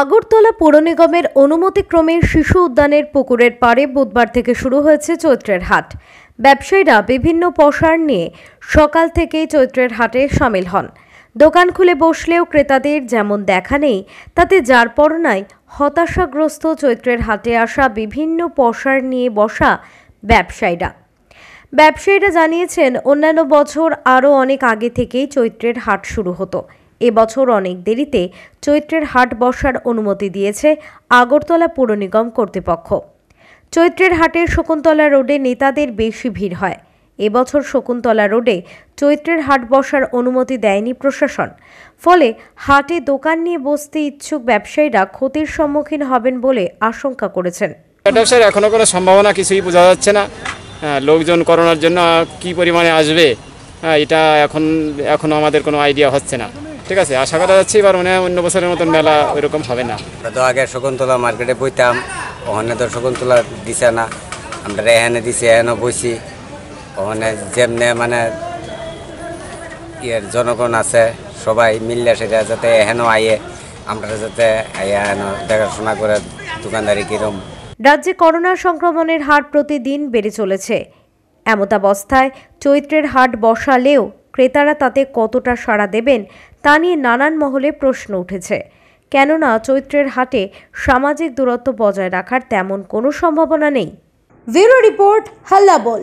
আগরতলা পৌর নিগমের অনুমতিক্রমে শিশু উদ্যানের পুকুরের পাড়ে বুধবার থেকে শুরু হয়েছে চৈত্রের হাট ব্যবসায়ীরা বিভিন্ন পশার নিয়ে সকাল থেকেই চৈত্রের হাটে সামিল হন দোকান খুলে বসলেও ক্রেতাদের যেমন দেখা নেই তাতে যার পরনায় হতাশাগ্রস্ত চৈত্রের হাটে আসা বিভিন্ন পশার নিয়ে বসা ব্যবসায়ীরা ব্যবসায়ীরা জানিয়েছেন অন্যান্য বছর আরও অনেক আগে থেকেই চৈত্রের হাট শুরু হতো এবছর অনেক দেরিতে চৈত্রের হাট বসার অনুমতি দিয়েছে আগরতলা পুর নিগম কর্তৃপক্ষ চৈত্রের হাটের শকুন্তলা রোডে নেতাদের বেশি ভিড় হয় এবছর শকুন্তলা রোডে চৈত্রের হাট বসার অনুমতি দেয়নি প্রশাসন ফলে হাটে দোকান নিয়ে বসতে ইচ্ছুক ব্যবসায়ীরা ক্ষতির সম্মুখীন হবেন বলে আশঙ্কা করেছেন এখনো এখনও কোনো সম্ভাবনা কিছুই বোঝা যাচ্ছে না হ্যাঁ, লোকজন করোনার জন্য কি পরিমাণে আসবে হ্যাঁ, এটা এখন এখনো আমাদের কোনো আইডিয়া হচ্ছে না ঠিক আছে আশা করা যাচ্ছে এবার মনে অন্য বছরের মতন মেলা ওইরকম হবে না তো আগে শকুন্তলা মার্কেটে বইতাম ওখানে তো শকুন্তলা দিছে না আমরা এখানে দিছি এখানে বইছি ওখানে যেমনে মানে ইয়ের জনগণ আছে সবাই মিললে সেটা যাতে এখানেও আইয়ে আমরা যাতে আইয়া দেখাশোনা করে দোকানদারি কিরম রাজ্যে করোনা সংক্রমণের হার প্রতিদিন বেড়ে চলেছে এমতাবস্থায় চৈত্রের হাট বসালেও ক্রেতারা তাতে কতটা সাড়া দেবেন তা নিয়ে নানান মহলে প্রশ্ন উঠেছে কেননা চৈত্রের হাটে সামাজিক দূরত্ব বজায় রাখার তেমন কোনো সম্ভাবনা নেই ব্যুরো রিপোর্ট হাল্লা বল